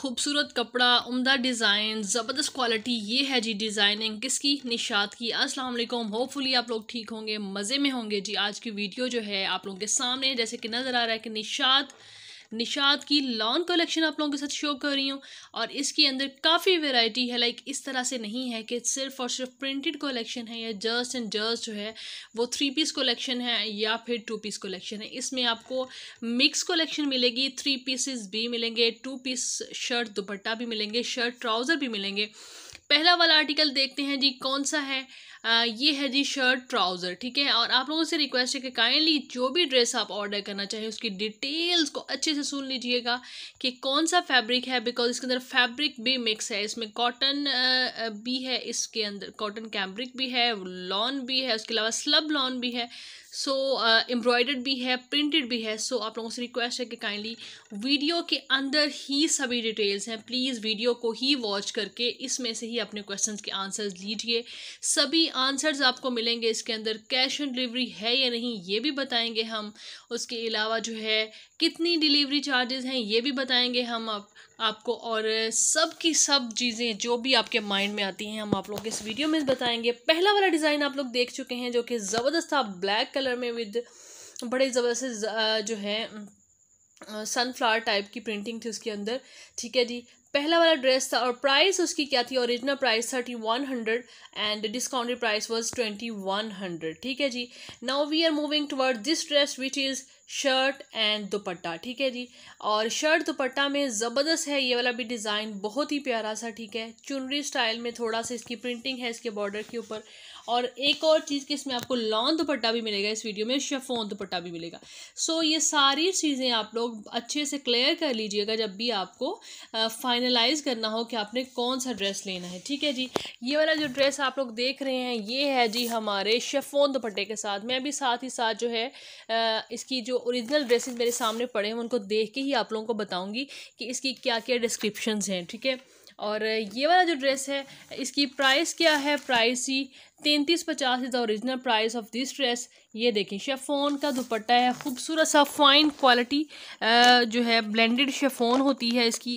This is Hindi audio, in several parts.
खूबसूरत कपड़ा उम्दा डिज़ाइन ज़बरदस्त क्वालिटी ये है जी डिज़ाइनिंग किसकी निशात की अस्सलाम वालेकुम होपफुली आप लोग ठीक होंगे मज़े में होंगे जी आज की वीडियो जो है आप लोगों के सामने जैसे कि नज़र आ रहा है कि निशात निषाद की लॉन कलेक्शन आप लोगों के साथ शो कर रही हूँ और इसके अंदर काफ़ी वेराइटी है लाइक इस तरह से नहीं है कि सिर्फ और सिर्फ प्रिंटेड कलेक्शन है या जस्ट एंड जस्ट जो है वो थ्री पीस कलेक्शन है या फिर टू पीस कलेक्शन है इसमें आपको मिक्स कलेक्शन मिलेगी थ्री पीसेस भी मिलेंगे टू पीस शर्ट दुपट्टा भी मिलेंगे शर्ट ट्राउज़र भी मिलेंगे पहला वाला आर्टिकल देखते हैं जी कौन सा है आ, ये है जी शर्ट ट्राउज़र ठीक है और आप लोगों से रिक्वेस्ट है कि काइंडली जो भी ड्रेस आप ऑर्डर करना चाहें उसकी डिटेल्स को अच्छे से सुन लीजिएगा कि कौन सा फैब्रिक है बिकॉज इसके अंदर फैब्रिक भी मिक्स है इसमें कॉटन भी है इसके अंदर कॉटन कैम्ब्रिक भी है लॉन भी है उसके अलावा स्लब लॉन भी है सो so, एम्ब्रॉयडर्ड uh, भी है प्रिंटेड भी है सो so, आप लोगों से रिक्वेस्ट है कि काइंडली वीडियो के अंदर ही सभी डिटेल्स हैं प्लीज़ वीडियो को ही वॉच करके इसमें से ही अपने क्वेश्चंस के आंसर्स लीजिए सभी आंसर्स आपको मिलेंगे इसके अंदर कैश ऑन डिलीवरी है या नहीं ये भी बताएंगे हम उसके अलावा जो है कितनी डिलीवरी चार्जेस हैं ये भी बताएंगे हम आप, आपको और सब की सब चीज़ें जो भी आपके माइंड में आती हैं हम आप लोग इस वीडियो में बताएंगे पहला वाला डिज़ाइन आप लोग देख चुके हैं जो कि ज़बरदस्त आप ब्लैक कलर कलर में विद बड़े ज़बरदस्त जो है सनफ्लावर टाइप की प्रिंटिंग थी उसके अंदर ठीक है जी पहला वाला ड्रेस था और प्राइस उसकी क्या थी original price thirty one hundred and discounted price was twenty one hundred ठीक है जी now we are moving toward this dress which is shirt and dupatta ठीक है जी और शर्ट दुपट्टा में ज़बरदस्त है ये वाला भी डिज़ाइन बहुत ही प्यारा सा ठीक है चुनरी स्टाइल में थोड़ा सा इसकी प्रिंटिंग है इसके बॉर्डर के ऊपर और एक और चीज़ कि इसमें आपको लॉन्ग दुपट्टा भी मिलेगा इस वीडियो में शेफोन दुपट्टा भी मिलेगा सो ये सारी चीज़ें आप लोग अच्छे से क्लियर कर लीजिएगा जब भी आपको फाइनलाइज करना हो कि आपने कौन सा ड्रेस लेना है ठीक है जी ये वाला जो ड्रेस आप लोग देख रहे हैं ये है जी हमारे शेफोन दुपट्टे के साथ मैं अभी साथ ही साथ जो है इसकी जो जो ओरिजिनल ड्रेसेस मेरे सामने पड़े हैं उनको देख के ही आप लोगों को बताऊंगी कि इसकी क्या क्या डिस्क्रिप्शन हैं ठीक है और ये वाला जो ड्रेस है इसकी प्राइस क्या है प्राइस ही तैंतीस पचास is the original price of this dress ये देखें शेफ़ोन का दुपट्टा है खूबसूरत सा फाइन क्वालिटी जो है ब्लेंडेड शेफ़ोन होती है इसकी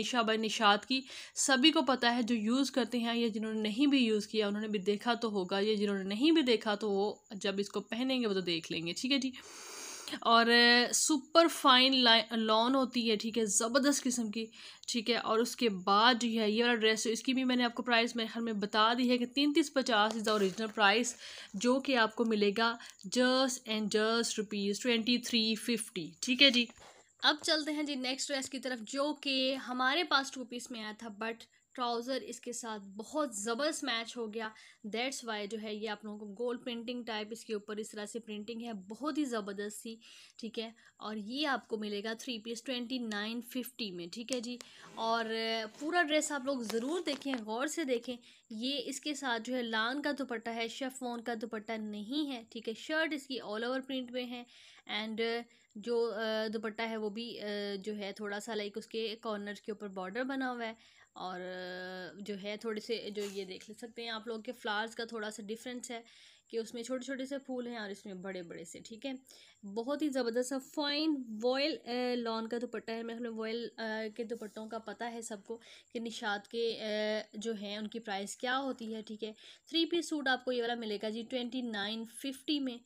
निशा बाई निशात की सभी को पता है जो यूज़ करते हैं या जिन्होंने नहीं भी यूज़ किया उन्होंने भी देखा तो होगा या जिन्होंने नहीं भी देखा तो वो जब इसको पहनेंगे वो तो देख लेंगे ठीक है जी और सुपर फाइन लॉन होती है ठीक है ज़बरदस्त किस्म की ठीक है और उसके बाद जो है ये वाला ड्रेस इसकी भी मैंने आपको प्राइस मेरे ख्याल में बता दी है कि तीन तीस पचास इज़ द ओरिजिनल प्राइस जो कि आपको मिलेगा just and just rupees twenty three fifty ठीक है जी अब चलते हैं जी नेक्स्ट ड्रेस की तरफ जो कि हमारे पास टू पीस में आया था बट ट्राउज़र इसके साथ बहुत ज़बरदस्त मैच हो गया दैट्स वाई जो है ये आप लोगों को गोल्ड प्रिंटिंग टाइप इसके ऊपर इस तरह से प्रिंटिंग है बहुत ही ज़बरदस्त सी ठीक है और ये आपको मिलेगा three piece twenty nine fifty में ठीक है जी और पूरा ड्रेस आप लोग ज़रूर देखें गौर से देखें ये इसके साथ जो है लान का दुपट्टा है शेफ का दुपट्टा नहीं है ठीक है शर्ट इसकी ऑल ओवर प्रिंट में है एंड जो दुपट्टा है वो भी जो है थोड़ा सा लाइक उसके कॉर्नर के ऊपर बॉर्डर बना हुआ है और जो है थोड़े से जो ये देख ले सकते हैं आप लोग के फ्लावर्स का थोड़ा सा डिफरेंस है कि उसमें छोटे छोटे से फूल हैं और इसमें बड़े बड़े से ठीक है बहुत ही ज़बरदस्त फाइन वॉयल लॉन का दुपट्टा है मैं वॉयल के दुपट्टों का पता है सबको कि निशात के जो हैं उनकी प्राइस क्या होती है ठीक है थ्री पीस सूट आपको ये वाला मिलेगा जी ट्वेंटी नाइन फिफ्टी में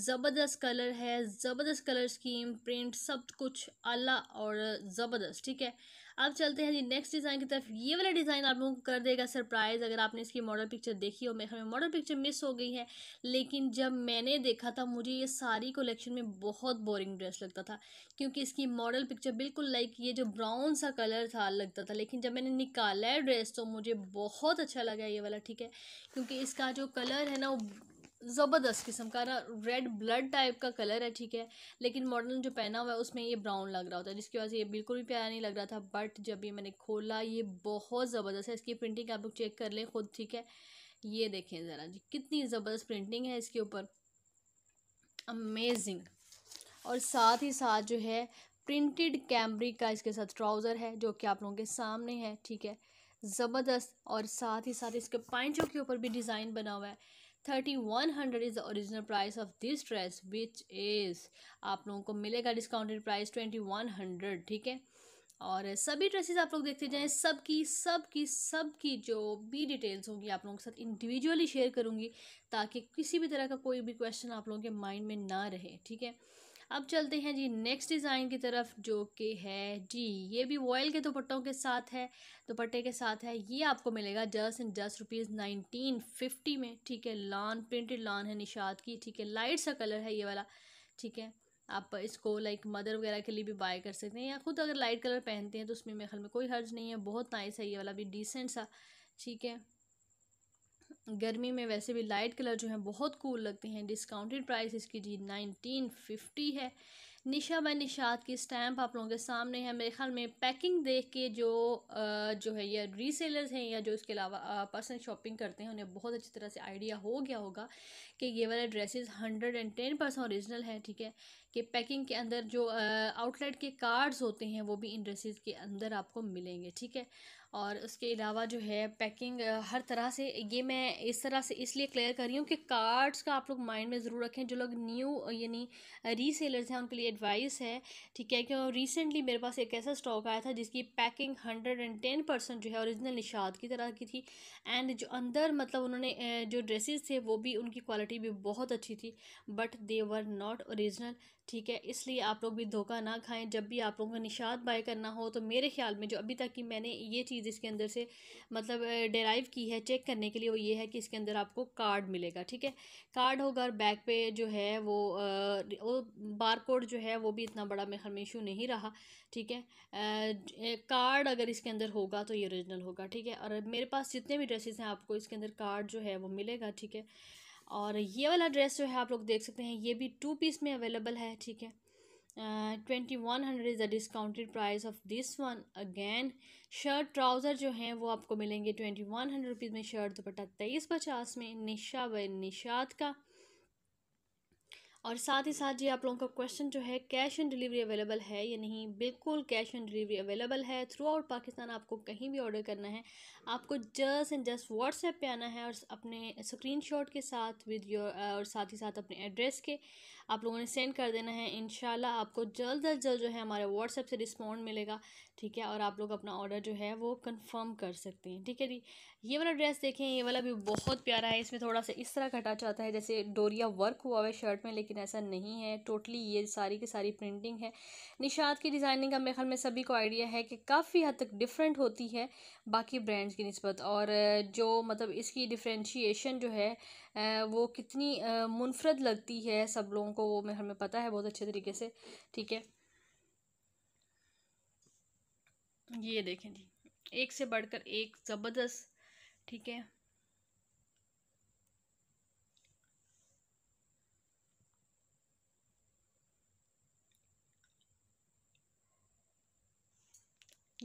ज़बरदस्त कलर है ज़बरदस्त कलर स्कीम प्रिंट सब कुछ आला और ज़बरदस्त ठीक है अब चलते हैं जी नेक्स्ट डिज़ाइन की तरफ ये वाला डिज़ाइन आप लोगों को कर देगा सरप्राइज़ अगर आपने इसकी मॉडल पिक्चर देखी हो मेरे ख्याल में मॉडल पिक्चर मिस हो गई है लेकिन जब मैंने देखा था मुझे ये सारी कलेक्शन में बहुत बोरिंग ड्रेस लगता था क्योंकि इसकी मॉडल पिक्चर बिल्कुल लाइक ये जो ब्राउन सा कलर था लगता था लेकिन जब मैंने निकाला है ड्रेस तो मुझे बहुत अच्छा लगा ये वाला ठीक है क्योंकि इसका जो कलर है ना वो ज़बरदस्त किस्म का ना रेड ब्लड टाइप का कलर है ठीक है लेकिन मॉडल जो पहना हुआ है उसमें ये ब्राउन लग रहा होता है जिसकी वजह से ये बिल्कुल भी प्यारा नहीं लग रहा था बट जब ये मैंने खोला ये बहुत ज़बरदस्त है इसकी प्रिंटिंग आप लोग चेक कर लें खुद ठीक है ये देखें ज़रा जी कितनी ज़बरदस्त प्रिंटिंग है इसके ऊपर अमेजिंग और साथ ही साथ जो है प्रिंटेड कैमरिक का इसके साथ ट्राउज़र है जो कि आप लोगों के सामने है ठीक है ज़बरदस्त और साथ ही साथ इसके पैंटों के ऊपर भी डिज़ाइन बना हुआ है thirty one hundred is the original price of this dress which is आप लोगों को मिलेगा discounted price twenty one hundred ठीक है और सभी ड्रेसेस आप लोग देखते जाएँ सब की सब की सब की जो भी डिटेल्स होंगी आप लोगों के साथ इंडिविजुअली शेयर करूँगी ताकि किसी भी तरह का कोई भी क्वेश्चन आप लोगों के माइंड में ना रहे ठीक है अब चलते हैं जी नेक्स्ट डिज़ाइन की तरफ जो कि है जी ये भी वॉयल के दुपट्टों के साथ है दुपट्टे के साथ है ये आपको मिलेगा just and just rupees nineteen fifty में ठीक है लॉन प्रिंटेड लॉन है निषाद की ठीक है लाइट सा कलर है ये वाला ठीक है आप इसको लाइक मदर वगैरह के लिए भी बाय कर सकते हैं या खुद अगर लाइट कलर पहनते हैं तो उसमें मेरे ख्याल में कोई हर्ज नहीं है बहुत नाइस है ये वाला भी डिसेंट सा ठीक है गर्मी में वैसे भी लाइट कलर जो है बहुत कूल लगते हैं डिस्काउंटेड प्राइस इसकी जी नाइनटीन फिफ्टी है निशा व निशात की स्टैम्प आप लोगों के सामने है मेरे ख्याल में पैकिंग देख के जो जो है या रीसेलर्स हैं या जो इसके अलावा पर्सन शॉपिंग करते हैं उन्हें बहुत अच्छी तरह से आइडिया हो गया होगा कि ये वाले dresses hundred and ten percent original है ठीक है कि पैकिंग के अंदर जो आउटलेट के कार्ड्स होते हैं वो भी इन ड्रेसेज के अंदर आपको मिलेंगे ठीक है और उसके अलावा जो है पैकिंग हर तरह से ये मैं इस तरह से इसलिए क्लियर कर रही हूँ कि कार्ड्स का आप लोग माइंड में ज़रूर रखें जो लोग न्यू यानी रीसेलर्स हैं उनके लिए एडवाइस है ठीक है क्यों रिसेंटली मेरे पास एक ऐसा स्टॉक आया था जिसकी packing hundred and ten percent जो है औरिजिनल निषाद की तरह की थी एंड जो अंदर मतलब उन्होंने जो ड्रेसेस थे वो भी उनकी क्वालिटी भी बहुत अच्छी थी but they were not original ठीक है इसलिए आप लोग भी धोखा ना खाएं जब भी आप लोगों का निशात बाय करना हो तो मेरे ख्याल में जो अभी तक की मैंने ये चीज़ इसके अंदर से मतलब डेराइव की है चेक करने के लिए वो ये है कि इसके अंदर आपको कार्ड मिलेगा ठीक है कार्ड होगा और बैक पे जो है वो वो बार कोड जो है वो भी इतना बड़ा मेरे ख्याल में इशू नहीं रहा ठीक है कार्ड अगर इसके अंदर होगा तो ये ओरिजिनल होगा ठीक है और मेरे पास जितने भी ड्रेसेस हैं आपको इसके अंदर कार्ड जो है वो मिलेगा ठीक है और ये वाला ड्रेस जो है आप लोग देख सकते हैं ये भी टू पीस में अवेलेबल है ठीक है twenty one hundred is the discounted price of this one again shirt trouser जो हैं वो आपको मिलेंगे ट्वेंटी वन हंड्रेड रुपीज़ में शर्ट दुपट्टा तेईस पचास में निशा व निशात का और साथ ही साथ जी आप लोगों का क्वेश्चन जो है कैश ऑन डिलीवरी अवेलेबल है या नहीं बिल्कुल कैश ऑन डिलीवरी अवेलेबल है थ्रू आउट पाकिस्तान आपको कहीं भी ऑर्डर करना है आपको जस्ट एंड जस्ट व्हाट्सएप पे आना है और अपने स्क्रीनशॉट के साथ विद योर और साथ ही साथ अपने एड्रेस के आप लोगों ने सेंड कर देना है इन आपको जल्द अज जल्द जो है हमारे व्हाट्सएप से रिस्पॉन्ड मिलेगा ठीक है और आप लोग अपना ऑर्डर जो है वो कंफर्म कर सकते हैं ठीक है जी ये वाला ड्रेस देखें ये वाला भी बहुत प्यारा है इसमें थोड़ा सा इस तरह कटा जाता है जैसे डोरिया वर्क हुआ हुआ है शर्ट में लेकिन ऐसा नहीं है टोटली ये सारी की सारी प्रिंटिंग है निशाद की डिज़ाइनिंग का मेरे ख्याल में सभी को आइडिया है कि काफ़ी हद तक डिफरेंट होती है बाकी ब्रांड्स की नस्बत और जो मतलब इसकी डिफ्रेंशिएशन जो है वो कितनी मुनफरद लगती है सब लोगों को वो हमें पता है बहुत अच्छे तरीके से ठीक है ये देखें जी एक से बढ़कर एक ज़बरदस्त ठीक है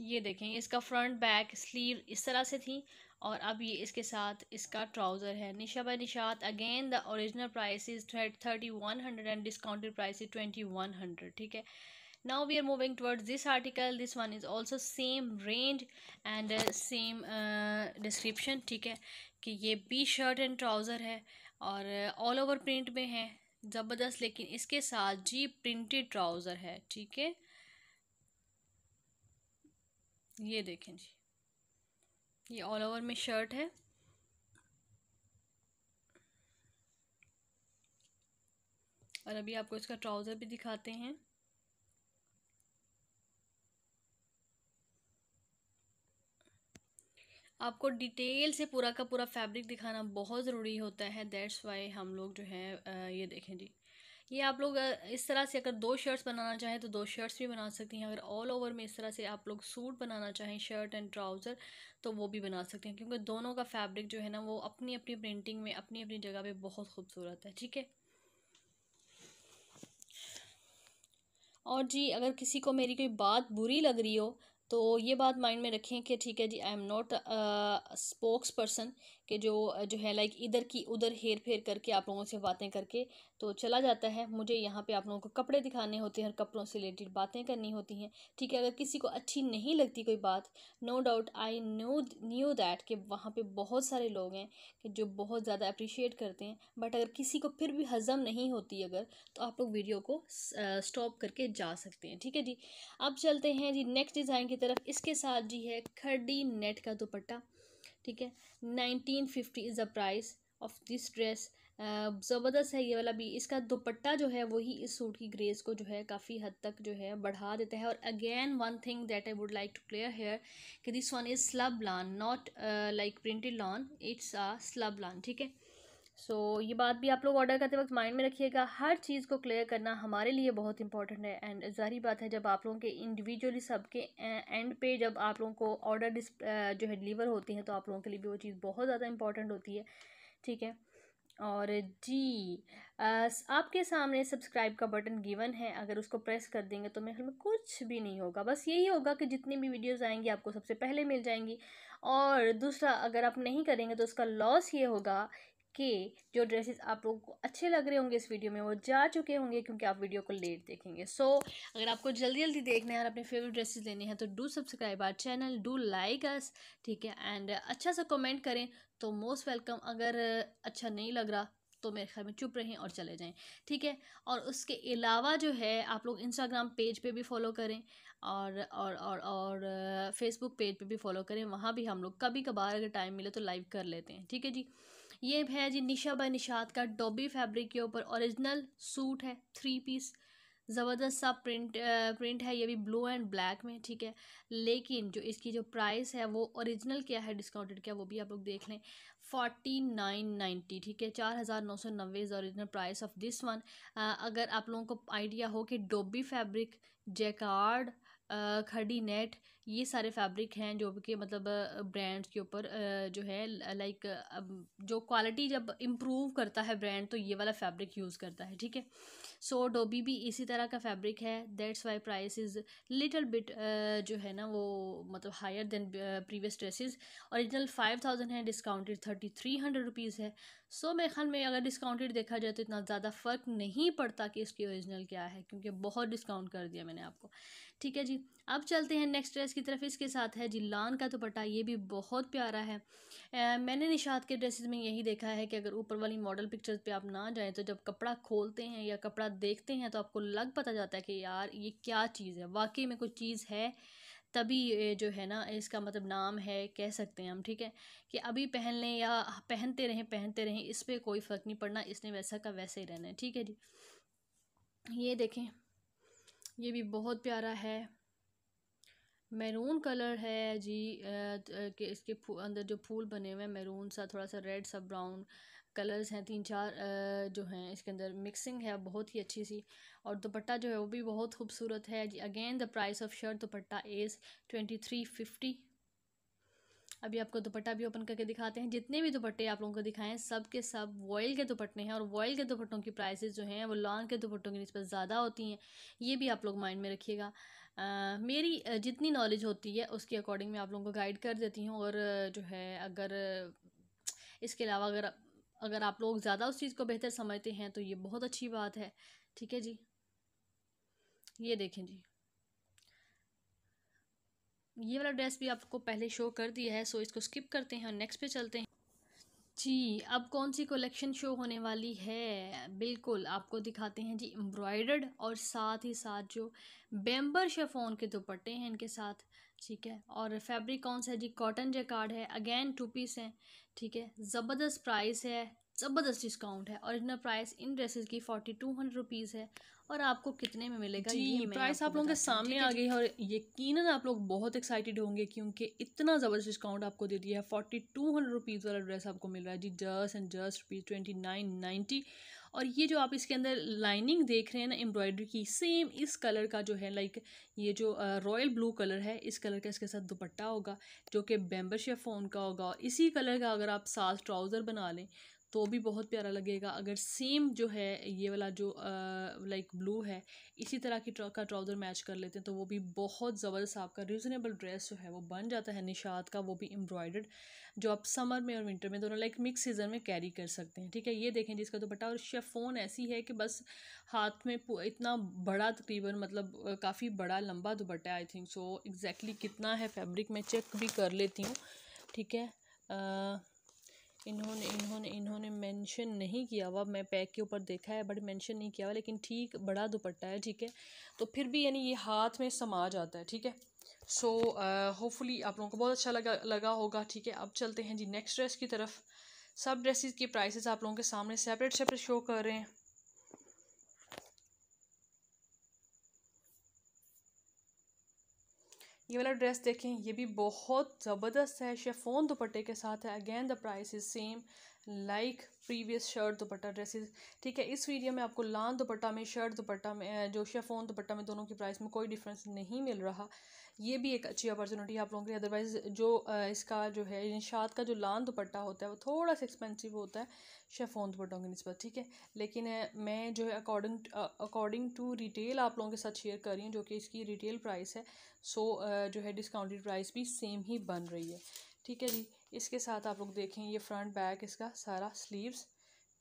ये देखें इसका फ्रंट बैक स्लीव इस तरह से थी और अब ये इसके साथ इसका ट्राउज़र है Nisha by Nishat again the original price is thirty one hundred and discounted price is twenty one hundred ठीक है now we are moving towards this article this one is also same range and same description ठीक है कि ये बी शर्ट एंड ट्राउज़र है और ऑल ओवर प्रिंट में है ज़बरदस्त लेकिन इसके साथ जी प्रिंटेड ट्राउज़र है ठीक है ये देखें जी ये ऑल ओवर में शर्ट है और अभी आपको इसका ट्राउज़र भी दिखाते हैं आपको डिटेल से पूरा का पूरा फैब्रिक दिखाना बहुत ज़रूरी होता है दैट्स वाई हम लोग जो है ये देखें जी ये आप लोग इस तरह से अगर दो शर्ट्स बनाना चाहें तो दो शर्ट्स भी बना सकती हैं अगर ऑल ओवर में इस तरह से आप लोग सूट बनाना चाहें शर्ट एंड ट्राउज़र तो वो भी बना सकते हैं क्योंकि दोनों का फैब्रिक जो है ना वो अपनी अपनी प्रिंटिंग में अपनी अपनी जगह पे बहुत खूबसूरत है ठीक है और जी अगर किसी को मेरी कोई बात बुरी लग रही हो तो ये बात माइंड में रखें कि ठीक है जी I am not spokesperson कि जो जो है लाइक इधर की उधर हेर फेर करके आप लोगों से बातें करके तो चला जाता है मुझे यहाँ पे आप लोगों को कपड़े दिखाने होते हैं और कपड़ों से रिलेटेड बातें करनी होती हैं ठीक है अगर किसी को अच्छी नहीं लगती कोई बात no doubt I know knew that कि वहाँ पर बहुत सारे लोग हैं कि जो बहुत ज़्यादा अप्रिशिएट करते हैं बट अगर किसी को फिर भी हज़म नहीं होती अगर तो आप लोग वीडियो को स्टॉप करके जा सकते हैं ठीक है जी अब चलते हैं जी नेक्स्ट डिज़ाइन की तरफ इसके साथ जी है खड्डी नेट का दुपट्टा ठीक है nineteen fifty is the price of this dress ज़बरदस्त है ये वाला भी इसका दुपट्टा जो है वही इस सूट की ग्रेस को जो है काफ़ी हद तक जो है बढ़ा देता है और again one thing that I would like to clear here कि this one is slub lawn not like printed lawn it's a slub lawn ठीक है सो so, ये बात भी आप लोग ऑर्डर करते वक्त माइंड में रखिएगा हर चीज़ को क्लियर करना हमारे लिए बहुत इंपॉर्टेंट है एंड ज़ाहरी बात है जब आप लोगों के इंडिविजुअली सबके एंड पे जब आप लोगों को ऑर्डर जो है डिलीवर होती हैं तो आप लोगों के लिए भी वो चीज़ बहुत ज़्यादा इंपॉर्टेंट होती है ठीक है और जी आ, आपके सामने सब्सक्राइब का बटन गिवन है अगर उसको प्रेस कर देंगे तो मेरे ख्याल में कुछ भी नहीं होगा बस यही होगा कि जितनी भी वीडियोस आएंगी आपको सबसे पहले मिल जाएंगी और दूसरा अगर आप नहीं करेंगे तो उसका लॉस ये होगा के जो ड्रेसेस आप लोगों को अच्छे लग रहे होंगे इस वीडियो में वो जा चुके होंगे क्योंकि आप वीडियो को लेट देखेंगे सो so, अगर आपको जल्दी जल्दी देखना है और अपने फेवरेट ड्रेसेस लेने हैं तो do subscribe our channel do like us ठीक है एंड अच्छा सा कमेंट करें तो मोस्ट वेलकम अगर अच्छा नहीं लग रहा तो मेरे ख्याल में चुप रहें और चले जाएँ ठीक है और उसके अलावा जो है आप लोग इंस्टाग्राम पेज पे भी फॉलो करें और और और और फेसबुक uh, पेज पे भी फॉलो करें वहाँ भी हम लोग कभी कभार अगर टाइम मिले तो लाइव कर लेते हैं ठीक है जी ये है जी निशा बाय निशात का डोबी फैब्रिक के ऊपर ओरिजिनल सूट है थ्री पीस ज़बरदस्त सा प्रिंट आ, प्रिंट है ये भी ब्लू एंड ब्लैक में ठीक है लेकिन जो इसकी जो प्राइस है वो ओरिजिनल क्या है डिस्काउंटेड क्या वो भी आप लोग देख लें फोर्टी नाइन नाइन्टी ठीक है चार हज़ार नौ सौ नब्बे is original price of this one अगर आप लोगों को आइडिया हो कि डोबी फैब्रिक जैकार्ड खड़ी नेट ये सारे फैब्रिक हैं जो कि मतलब ब्रांड्स के ऊपर जो है लाइक जो क्वालिटी जब इम्प्रूव करता है ब्रांड तो ये वाला फैब्रिक यूज़ करता है ठीक है सो डोबी भी इसी तरह का फैब्रिक है that's why price is little bit जो है ना वो मतलब higher than previous dresses original five thousand है discounted thirty three hundred rupees है सो so, मेरे ख्याल में अगर डिस्काउंटेड देखा जाए तो इतना ज़्यादा फ़र्क नहीं पड़ता कि इसकी ओरिजिनल क्या है क्योंकि बहुत डिस्काउंट कर दिया मैंने आपको ठीक है जी अब चलते हैं नेक्स्ट ड्रेस की तरफ इसके साथ है जी लान का दुपट्टा ये भी बहुत प्यारा है आ, मैंने निशात के ड्रेसेस में यही देखा है कि अगर ऊपर वाली मॉडल पिक्चर्स पे आप ना जाएं तो जब कपड़ा खोलते हैं या कपड़ा देखते हैं तो आपको लग पता जाता है कि यार ये क्या चीज़ है वाकई में कोई चीज़ है तभी जो है ना इसका मतलब नाम है कह सकते हैं हम ठीक है कि अभी पहन लें या पहनते रहें पहनते रहें इस पर कोई फ़र्क नहीं पड़ना इसने वैसा का वैसे ही रहना है ठीक है जी ये देखें ये भी बहुत प्यारा है मैरून कलर है जी के इसके अंदर जो फूल बने हुए हैं मैरून सा थोड़ा सा रेड सा ब्राउन कलर्स हैं तीन चार जो हैं इसके अंदर मिक्सिंग है बहुत ही अच्छी सी और दुपट्टा जो है वो भी बहुत खूबसूरत है जी again the price of shirt dupatta is twenty three fifty अभी आपको दुपट्टा भी ओपन करके दिखाते हैं जितने भी दुपट्टे आप लोगों को दिखाएं सब के सब वॉयल के दुपट्टे हैं और वॉयल के दुपट्टों की प्राइसेस जो हैं वो लॉन्ग के दुपट्टों की नस्बत ज़्यादा होती हैं ये भी आप लोग माइंड में रखिएगा मेरी जितनी नॉलेज होती है उसके अकॉर्डिंग मैं आप लोगों को गाइड कर देती हूँ और जो है अगर इसके अलावा अगर अगर आप लोग ज़्यादा उस चीज़ को बेहतर समझते हैं तो ये बहुत अच्छी बात है ठीक है जी ये देखें जी ये वाला ड्रेस भी आपको पहले शो कर दिया है सो इसको स्किप करते हैं और नेक्स्ट पे चलते हैं जी अब कौन सी कलेक्शन शो होने वाली है बिल्कुल आपको दिखाते हैं जी एम्ब्रॉयडर्ड और साथ ही साथ जो बेम्बर शेफोन के दुपट्टे हैं इनके साथ ठीक है और फैब्रिक कौन सा है जी कॉटन जैकार्ड है अगेन टू पीस हैं ठीक है ज़बरदस्त प्राइस है ज़बरदस्त डिस्काउंट है और प्राइस इन ड्रेसेस की फोर्टी टू हंड्रेड रुपीज़ है और आपको कितने में मिलेगा जी प्राइस आप लोगों के सामने आ गई है और यकीन आप लोग बहुत एक्साइटेड होंगे क्योंकि इतना ज़बरदस्त डिस्काउंट आपको दे दिया है फोर्टी टू हंड्रेड रुपीज़ वाला ड्रेस आपको मिल रहा है जी just and just rupees twenty nine ninety और ये जो आप इसके अंदर लाइनिंग देख रहे हैं ना एम्ब्रॉयडरी की सेम इस कलर का जो है लाइक ये जो रॉयल ब्लू कलर है इस कलर का इसके साथ दुपट्टा होगा जो कि बेम्बर शेफोन का होगा और इसी कलर का अगर आप साथ ट्राउज़र बना लें तो भी बहुत प्यारा लगेगा अगर सेम जो है ये वाला जो लाइक ब्लू है इसी तरह की का ट्राउज़र मैच कर लेते हैं तो वो भी बहुत ज़बरदस्त आपका रीज़नेबल ड्रेस जो है वो बन जाता है निशात का वो भी एम्ब्रॉयडर्ड जो आप समर में और विंटर में दोनों लाइक मिक्स सीज़न में कैरी कर सकते हैं ठीक है ये देखें जिसका दुपट्टा और शेफ़ोन ऐसी है कि बस हाथ में इतना बड़ा तकरीबन मतलब काफ़ी बड़ा लंबा दुपट्टा आई थिंक सो एग्जैक्टली कितना है फैब्रिक मैं चेक भी कर लेती हूँ ठीक है आ, इन्होंने इन्होंने इन्होंने मेंशन नहीं किया हुआ मैं पैक के ऊपर देखा है बट मेंशन नहीं किया हुआ लेकिन ठीक बड़ा दुपट्टा है ठीक है तो फिर भी यानी ये हाथ में समा जाता है ठीक है सो होपफुली uh, आप लोगों को बहुत अच्छा लगा लगा होगा ठीक है अब चलते हैं जी नेक्स्ट ड्रेस की तरफ सब ड्रेसिस की प्राइसेस आप लोगों के सामने सेपरेट सेपरेट शो कर रहे हैं ये वाला ड्रेस देखें ये भी बहुत ज़बरदस्त है शेफोन दुपट्टे के साथ है again the price is same like previous shirt dupatta dresses ठीक है इस वीडियो में आपको लान दुपट्टा में शर्ट दुपट्टा में जो शेफोन दुपट्टा में दोनों की प्राइस में कोई डिफरेंस नहीं मिल रहा ये भी एक अच्छी अपॉर्चुनिटी है आप लोगों के लिए अदरवाइज़ जो इसका जो है इनशाद का जो लान दुपट्टा होता है वो थोड़ा सा एक्सपेंसिव होता है शेफोन दुपट्टों की नस्बत ठीक है लेकिन मैं जो है अकॉर्डिंग अकॉर्डिंग टू रिटेल आप लोगों के साथ शेयर कर रही हूँ जो कि इसकी रिटेल प्राइस है सो जो है डिस्काउंटेड प्राइस भी सेम ही बन रही है ठीक है जी इसके साथ आप लोग देखें ये फ्रंट बैक इसका सारा स्लीव्स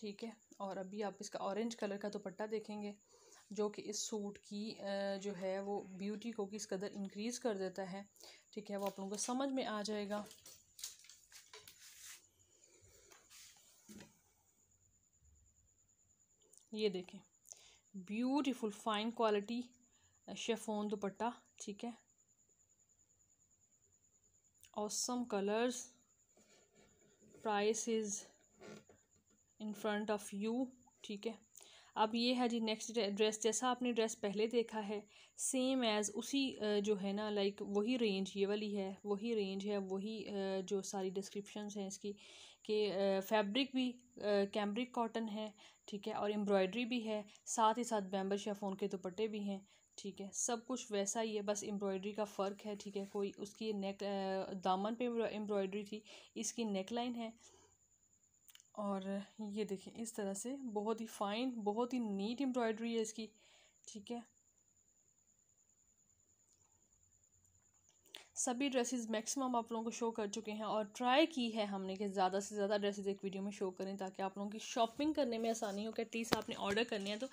ठीक है और अभी आप इसका ऑरेंज कलर का दुपट्टा देखेंगे जो कि इस सूट की जो है वो ब्यूटी को किस कदर इंक्रीज़ कर देता है ठीक है वो आप लोगों को समझ में आ जाएगा ये देखें beautiful fine quality chiffon dupatta ठीक है awesome colours price is in front of you ठीक है अब ये है जी नेक्स्ट ड्रेस जैसा आपने ड्रेस पहले देखा है सेम एज़ उसी जो है ना लाइक वही रेंज ये वाली है वही रेंज है वही जो सारी डिस्क्रिप्शन हैं इसकी कि फैब्रिक भी कैम्ब्रिक कॉटन है ठीक है और एम्ब्रॉयडरी भी है साथ ही साथ बैम्बर शेफोन के दुपट्टे भी हैं ठीक है सब कुछ वैसा ही है बस एम्ब्रॉयडरी का फ़र्क है ठीक है कोई उसकी नेक दामन पे एम्ब्रॉयडरी थी इसकी नेक लाइन है और ये देखें इस तरह से बहुत ही फाइन बहुत ही नीट एम्ब्रॉयडरी है इसकी ठीक है सभी ड्रेसेस मैक्सिमम आप लोगों को शो कर चुके हैं और ट्राई की है हमने कि ज़्यादा से ज़्यादा ड्रेसेस एक वीडियो में शो करें ताकि आप लोगों की शॉपिंग करने में आसानी हो कि टीस आपने ऑर्डर करने हैं तो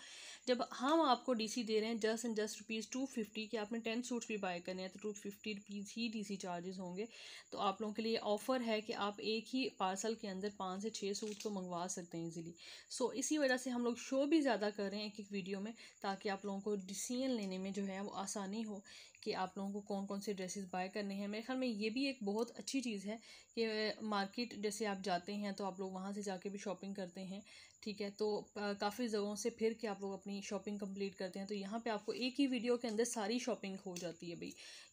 जब हम आपको डीसी दे रहे हैं just and just rupees two fifty कि आपने टेन सूट्स भी बाय करने हैं तो टू फिफ्टी रुपीज़ ही डी सी चार्जेस होंगे तो आप लोगों के लिए ऑफ़र है कि आप एक ही पार्सल के अंदर पाँच से छः सूट को मंगवा सकते हैं ईजिली सो इसी वजह से हम लोग शो भी ज़्यादा कर रहे हैं एक एक वीडियो में ताकि आप लोगों को डिसीजन लेने में जो है वो आसानी हो कि आप लोगों को कौन कौन से ड्रेसेस बाय करने हैं मेरे ख्याल में ये भी एक बहुत अच्छी चीज़ है कि मार्केट जैसे आप जाते हैं तो आप लोग वहाँ से जाके भी शॉपिंग करते हैं ठीक है तो काफ़ी जगहों से फिर के आप लोग अपनी शॉपिंग कंप्लीट करते हैं तो यहाँ पे आपको एक ही वीडियो के अंदर सारी शॉपिंग हो जाती है भाई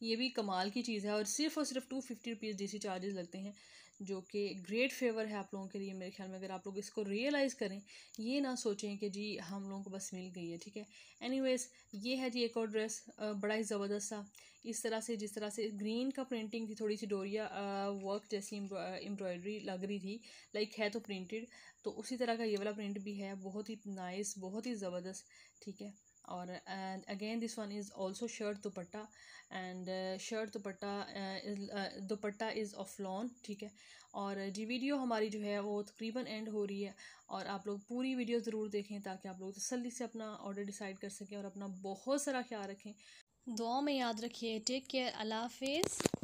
ये भी कमाल की चीज़ है और सिर्फ और सिर्फ two fifty rupees D charges लगते हैं जो कि ग्रेट फेवर है आप लोगों के लिए मेरे ख्याल में अगर आप लोग इसको रियलाइज़ करें ये ना सोचें कि जी हम लोगों को बस मिल गई है ठीक है एनीवेज ये है जी एक और ड्रेस बड़ा ही ज़बरदस्त सा इस तरह से जिस तरह से ग्रीन का प्रिंटिंग थी थोड़ी सी डोरिया वर्क जैसी एम्ब्रॉयडरी लग रही थी लाइक है तो प्रिंटेड तो उसी तरह का ये वाला प्रिंट भी है बहुत ही नाइस बहुत ही ज़बरदस्त ठीक है और and again this one is also shirt dupatta and shirt dupatta dupatta is of lawn ठीक है और जी वीडियो हमारी जो है वो तकरीबन एंड हो रही है और आप लोग पूरी वीडियो ज़रूर देखें ताकि आप लोग तसली से अपना ऑर्डर डिसाइड कर सकें और अपना बहुत सारा ख्याल रखें दुआ में याद रखिए टेक केयर अल्लाह हाफिज़